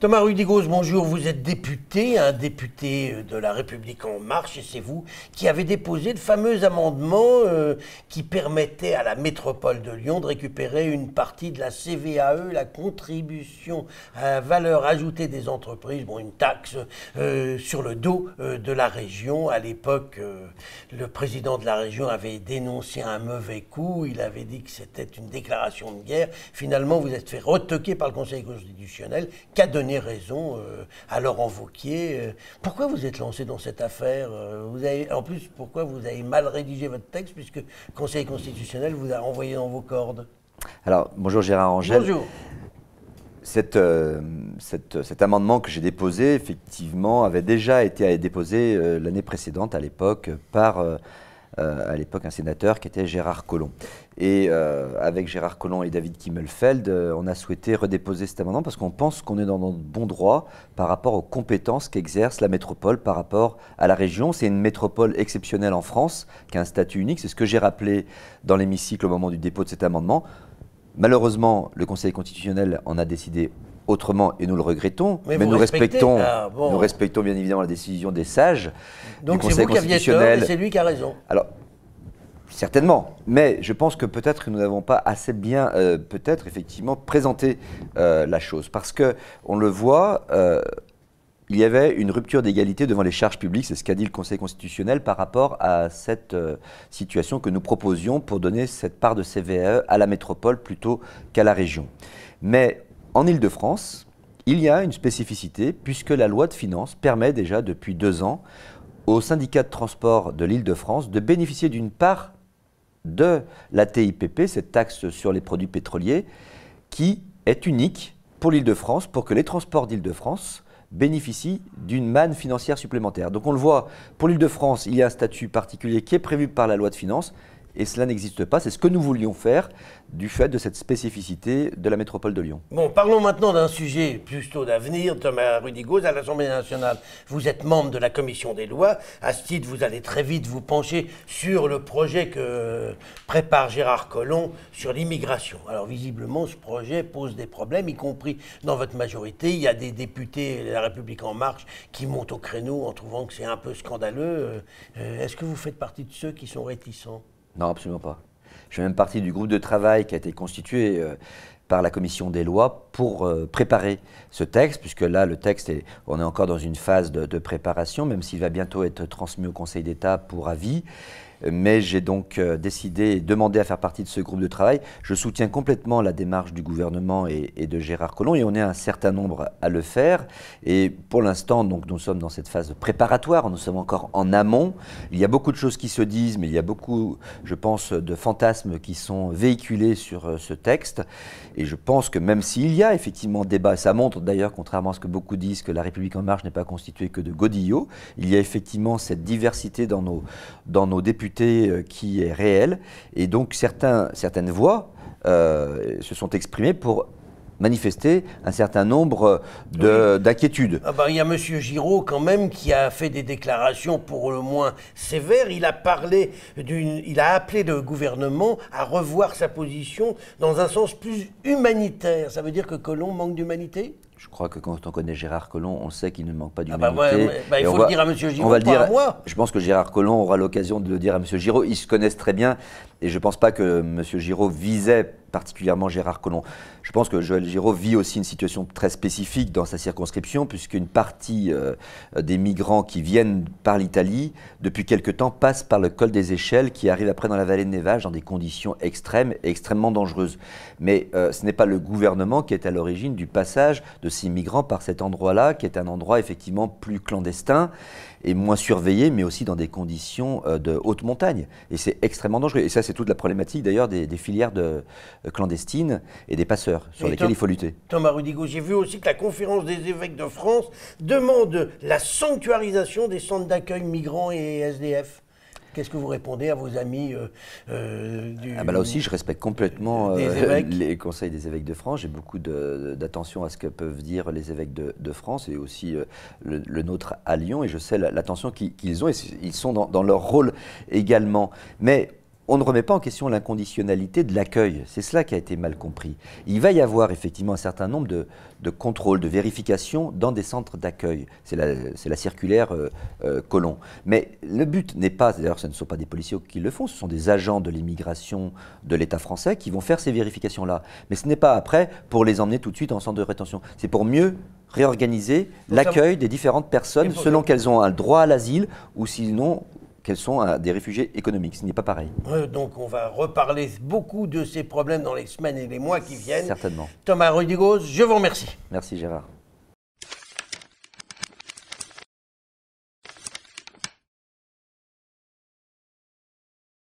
Thomas Rudigose, bonjour. Vous êtes député, un député euh, de la République En Marche, et c'est vous qui avez déposé le fameux amendement euh, qui permettait à la métropole de Lyon de récupérer une partie de la CVAE, la contribution à valeur ajoutée des entreprises, bon, une taxe euh, sur le dos de la région. À l'époque, le président de la région avait dénoncé un mauvais coup. Il avait dit que c'était une déclaration de guerre. Finalement, vous êtes fait retoquer par le Conseil constitutionnel. Qu'a donné raison euh, à Laurent Vauquier. Euh, pourquoi vous êtes lancé dans cette affaire euh, vous avez, En plus, pourquoi vous avez mal rédigé votre texte, puisque Conseil constitutionnel vous a envoyé dans vos cordes Alors, bonjour Gérard Angèle. Bonjour. cet amendement que j'ai déposé, effectivement, avait déjà été déposé l'année précédente, à l'époque, par euh, à l'époque un sénateur qui était Gérard Collomb. Et euh, avec Gérard Collomb et David Kimmelfeld, euh, on a souhaité redéposer cet amendement parce qu'on pense qu'on est dans un bon droit par rapport aux compétences qu'exerce la métropole par rapport à la région. C'est une métropole exceptionnelle en France qui a un statut unique. C'est ce que j'ai rappelé dans l'hémicycle au moment du dépôt de cet amendement. Malheureusement, le Conseil constitutionnel en a décidé autrement, et nous le regrettons, mais, nous, respectons, ah, nous respectons bien évidemment la décision des sages, Donc du Conseil constitutionnel. C'est lui qui a raison. Alors, Certainement, mais je pense que peut-être que nous n'avons pas assez bien, euh, peut-être effectivement, présenté euh, la chose, parce que on le voit, euh, il y avait une rupture d'égalité devant les charges publiques, c'est ce qu'a dit le Conseil constitutionnel par rapport à cette situation que nous proposions pour donner cette part de CVAE à la métropole plutôt qu'à la région. Mais en Ile-de-France, il y a une spécificité puisque la loi de finances permet déjà depuis deux ans aux syndicats de transport de l'Île-de-France de bénéficier d'une part de la TIPP, cette taxe sur les produits pétroliers, qui est unique pour l'Île-de-France, pour que les transports d'Île-de-France bénéficient d'une manne financière supplémentaire. Donc on le voit, pour l'Île-de-France, il y a un statut particulier qui est prévu par la loi de finances, et cela n'existe pas. C'est ce que nous voulions faire du fait de cette spécificité de la métropole de Lyon. Bon, parlons maintenant d'un sujet plutôt d'avenir. Thomas Rudigoz, à l'Assemblée nationale, vous êtes membre de la commission des lois. À ce titre, vous allez très vite vous pencher sur le projet que prépare Gérard Collomb sur l'immigration. Alors, visiblement, ce projet pose des problèmes, y compris dans votre majorité. Il y a des députés de La République En Marche qui montent au créneau en trouvant que c'est un peu scandaleux. Euh, euh, est-ce que vous faites partie de ceux qui sont réticents non, absolument pas. Je fais même partie du groupe de travail qui a été constitué euh, par la commission des lois pour euh, préparer ce texte, puisque là, le texte, est, on est encore dans une phase de préparation, même s'il va bientôt être transmis au Conseil d'État pour avis mais j'ai donc euh, décidé et demandé à faire partie de ce groupe de travail. Je soutiens complètement la démarche du gouvernement et, de Gérard Collomb, et on est un certain nombre à le faire. Et pour l'instant, donc, nous sommes dans cette phase préparatoire, nous sommes encore en amont. Il y a beaucoup de choses qui se disent, mais il y a beaucoup, je pense, de fantasmes qui sont véhiculés sur euh, ce texte. Et je pense que même s'il y a effectivement débat, ça montre d'ailleurs, contrairement à ce que beaucoup disent, que la République en marche n'est pas constituée que de godillots, il y a effectivement cette diversité dans nos, dans nos députés euh, qui est réelle Et donc certains, certaines voix euh, se sont exprimées pour manifester un certain nombre d'inquiétudes. Ah bah, il y a M. Giraud quand même qui a fait des déclarations pour le moins sévères. Il a parlé d'une, il a appelé le gouvernement à revoir sa position dans un sens plus humanitaire. Ça veut dire que Colomb manque d'humanité je crois que quand on connaît Gérard Collomb, on sait qu'il ne manque pas ah bah du bah, il faut le dire à M. Giraud, on va le dire, moi. Je pense que Gérard Collomb aura l'occasion de le dire à M. Giraud. Ils se connaissent très bien et je ne pense pas que M. Giraud visait particulièrement Gérard Collomb. Je pense que Joël Giraud vit aussi une situation très spécifique dans sa circonscription, puisqu'une partie euh, des migrants qui viennent par l'Italie, depuis quelque temps, passe par le col des échelles, qui arrive après dans la vallée de Nevages, dans des conditions extrêmes et extrêmement dangereuses. Mais euh, ce n'est pas le gouvernement qui est à l'origine du passage de ces migrants par cet endroit-là, qui est un endroit effectivement plus clandestin et moins surveillé, mais aussi dans des conditions euh, de haute montagne. Et c'est extrêmement dangereux. Et ça, c'est toute la problématique d'ailleurs des, filières clandestines et des passeurs sur lesquels il faut lutter. Thomas Rudigo, j'ai vu aussi que la conférence des évêques de France demande la sanctuarisation des centres d'accueil migrants et SDF. Qu'est-ce que vous répondez à vos amis euh, euh, du, ah bah Là aussi, je respecte complètement euh, les conseils des évêques de France. J'ai beaucoup d'attention à ce que peuvent dire les évêques de, France et aussi le, nôtre à Lyon. Et je sais l'attention qu'ils ont et ils sont dans, dans leur rôle également. Mais on ne remet pas en question l'inconditionnalité de l'accueil. C'est cela qui a été mal compris. Il va y avoir effectivement un certain nombre de, contrôles, de vérifications dans des centres d'accueil. C'est la, circulaire euh, euh Mais le but n'est pas, d'ailleurs ce ne sont pas des policiers qui le font, ce sont des agents de l'immigration de l'État français qui vont faire ces vérifications-là. Mais ce n'est pas après pour les emmener tout de suite en centre de rétention. C'est pour mieux réorganiser l'accueil des différentes personnes selon qu'elles ont un droit à l'asile ou sinon qu'elles sont des réfugiés économiques. Ce n'est pas pareil. Euh, donc on va reparler beaucoup de ces problèmes dans les semaines et les mois qui viennent. Certainement. Thomas Rudigos, je vous remercie. Merci Gérard.